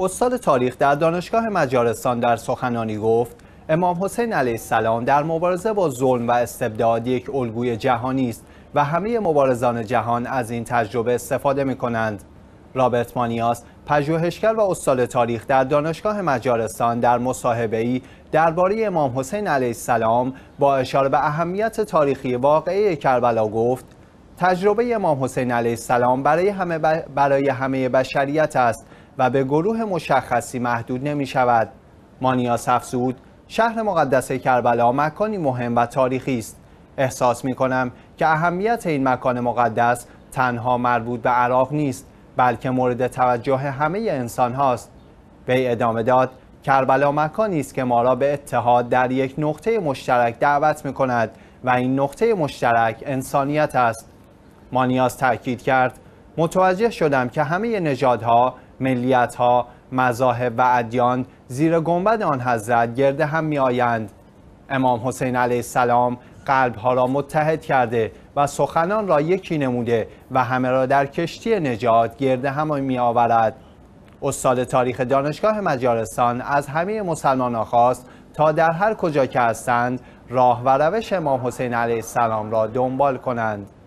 استاد تاریخ در دانشگاه مجارستان در سخنانی گفت امام حسین علیه السلام در مبارزه با ظلم و استبداد یک الگوی جهانی است و همه مبارزان جهان از این تجربه استفاده می کنند. رابرت مانیاس پژوهشگر و استاد تاریخ در دانشگاه مجارستان در مصاحبه ای درباره امام حسین علیه السلام با اشاره به اهمیت تاریخی واقعی کربلا گفت تجربه امام حسین علیه السلام برای همه, برای همه بشریت است و به گروه مشخصی محدود نمی شود مانیاس افزود شهر مقدس کربلا مکانی مهم و تاریخی است احساس می کنم که اهمیت این مکان مقدس تنها مربوط به عراق نیست بلکه مورد توجه همه انسان هاست به ادامه داد کربلا مکانی است که ما را به اتحاد در یک نقطه مشترک دعوت می کند و این نقطه مشترک انسانیت است مانیاس تاکید کرد متوجه شدم که همه نژادها، ملیتها، مذاهب و ادیان زیر گنبد آن حضرت گرد هم آیند. امام حسین علیه السلام قلبها را متحد کرده و سخنان را یکی نموده و همه را در کشتی نجات گرد هم می آورد. استاد تاریخ دانشگاه مجارستان از همه مسلمانان خواست تا در هر کجا که هستند راه و روش امام حسین علیه السلام را دنبال کنند.